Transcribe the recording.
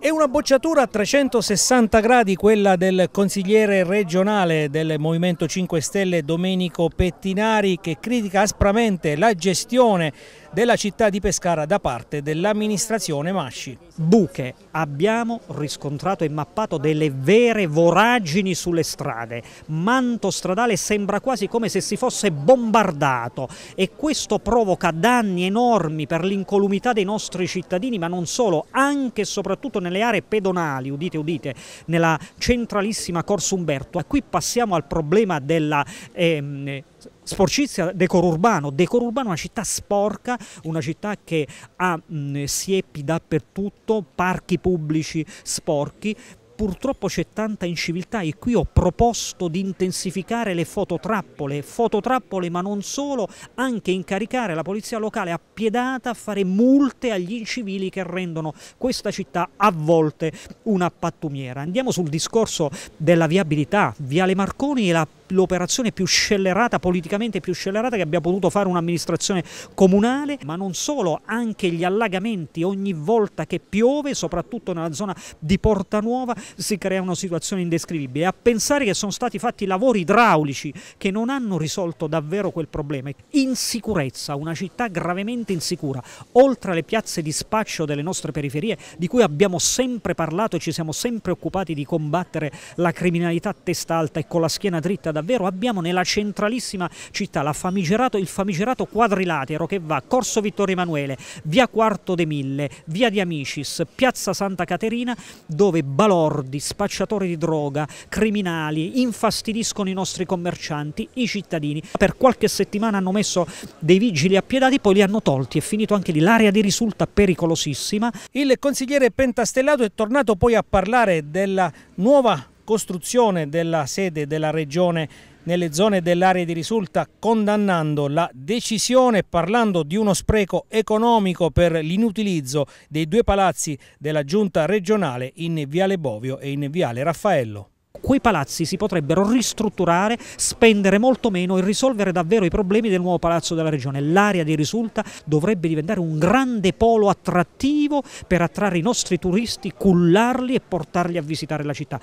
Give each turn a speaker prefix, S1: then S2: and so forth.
S1: È una bocciatura a 360 gradi quella del consigliere regionale del Movimento 5 Stelle Domenico Pettinari che critica aspramente la gestione della città di Pescara da parte dell'amministrazione Masci.
S2: Buche, abbiamo riscontrato e mappato delle vere voragini sulle strade, manto stradale sembra quasi come se si fosse bombardato e questo provoca danni enormi per l'incolumità dei nostri cittadini ma non solo, anche e soprattutto soprattutto nelle aree pedonali, udite udite, nella centralissima Corso Umberto. Qui passiamo al problema della... Ehm, sporcizia, decoro urbano. Decoro urbano è una città sporca, una città che ha mh, siepi dappertutto, parchi pubblici sporchi, purtroppo c'è tanta inciviltà e qui ho proposto di intensificare le fototrappole, fototrappole ma non solo, anche incaricare la polizia locale appiedata a fare multe agli incivili che rendono questa città a volte una pattumiera. Andiamo sul discorso della viabilità, Viale Marconi e la l'operazione più scellerata, politicamente più scellerata che abbia potuto fare un'amministrazione comunale, ma non solo, anche gli allagamenti ogni volta che piove, soprattutto nella zona di Porta Nuova, si crea creano situazioni indescrivibili. A pensare che sono stati fatti lavori idraulici che non hanno risolto davvero quel problema. Insicurezza, una città gravemente insicura, oltre alle piazze di spaccio delle nostre periferie, di cui abbiamo sempre parlato e ci siamo sempre occupati di combattere la criminalità a testa alta e con la schiena dritta davvero abbiamo nella centralissima città famigerato, il famigerato quadrilatero che va Corso Vittorio Emanuele, via Quarto de Mille, via di Amicis, piazza Santa Caterina dove balordi, spacciatori di droga, criminali infastidiscono i nostri commercianti, i cittadini. Per qualche settimana hanno messo dei vigili appiedati, poi li hanno tolti, è finito anche lì, l'area di risulta pericolosissima. Il consigliere
S1: Pentastellato è tornato poi a parlare della nuova costruzione della sede della regione nelle zone dell'area di risulta, condannando la decisione parlando di uno spreco economico per l'inutilizzo dei due palazzi della giunta regionale in Viale Bovio e in Viale Raffaello quei palazzi si potrebbero
S2: ristrutturare, spendere molto meno e risolvere davvero i problemi del nuovo palazzo della regione. L'area di risulta dovrebbe diventare un grande polo attrattivo per attrarre i nostri turisti, cullarli e portarli a visitare la città.